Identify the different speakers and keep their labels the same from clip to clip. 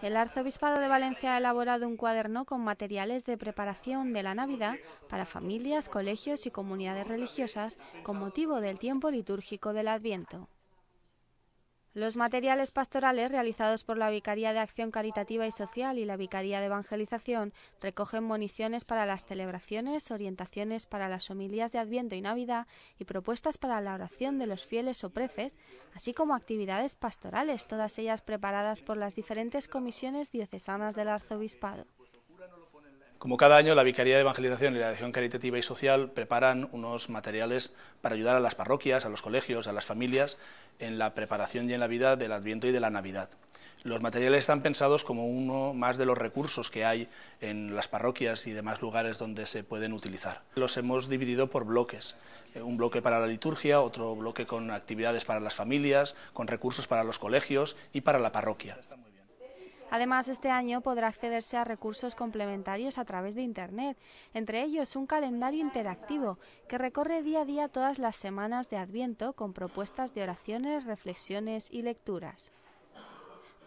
Speaker 1: El Arzobispado de Valencia ha elaborado un cuaderno con materiales de preparación de la Navidad para familias, colegios y comunidades religiosas con motivo del tiempo litúrgico del Adviento. Los materiales pastorales realizados por la Vicaría de Acción Caritativa y Social y la Vicaría de Evangelización recogen municiones para las celebraciones, orientaciones para las homilías de Adviento y Navidad y propuestas para la oración de los fieles o preces, así como actividades pastorales, todas ellas preparadas por las diferentes comisiones diocesanas del arzobispado.
Speaker 2: Como cada año, la Vicaría de Evangelización y la Dirección Caritativa y Social preparan unos materiales para ayudar a las parroquias, a los colegios, a las familias en la preparación y en la vida del Adviento y de la Navidad. Los materiales están pensados como uno más de los recursos que hay en las parroquias y demás lugares donde se pueden utilizar. Los hemos dividido por bloques, eh, un bloque para la liturgia, otro bloque con actividades para las familias, con recursos para los colegios y para la parroquia.
Speaker 1: Además, este año podrá accederse a recursos complementarios a través de Internet, entre ellos un calendario interactivo que recorre día a día todas las semanas de Adviento con propuestas de oraciones, reflexiones y lecturas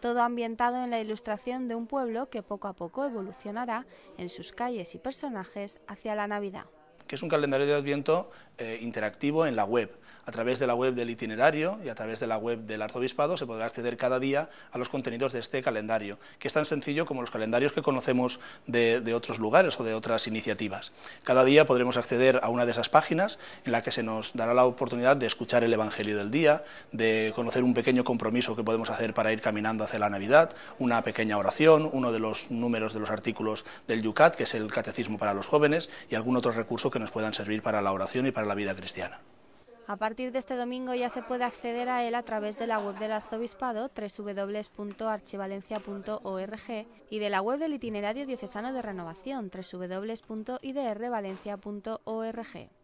Speaker 1: todo ambientado en la ilustración de un pueblo que poco a poco evolucionará en sus calles y personajes hacia la Navidad
Speaker 2: que es un calendario de Adviento eh, interactivo en la web. A través de la web del itinerario y a través de la web del arzobispado se podrá acceder cada día a los contenidos de este calendario, que es tan sencillo como los calendarios que conocemos de, de otros lugares o de otras iniciativas. Cada día podremos acceder a una de esas páginas en la que se nos dará la oportunidad de escuchar el Evangelio del día, de conocer un pequeño compromiso que podemos hacer para ir caminando hacia la Navidad, una pequeña oración, uno de los números de los artículos del Yucat, que es el Catecismo para los jóvenes, y algún otro recurso que puedan servir para la oración y para la vida cristiana.
Speaker 1: A partir de este domingo ya se puede acceder a él a través de la web del arzobispado www.archivalencia.org y de la web del itinerario diocesano de renovación
Speaker 2: www.idrvalencia.org.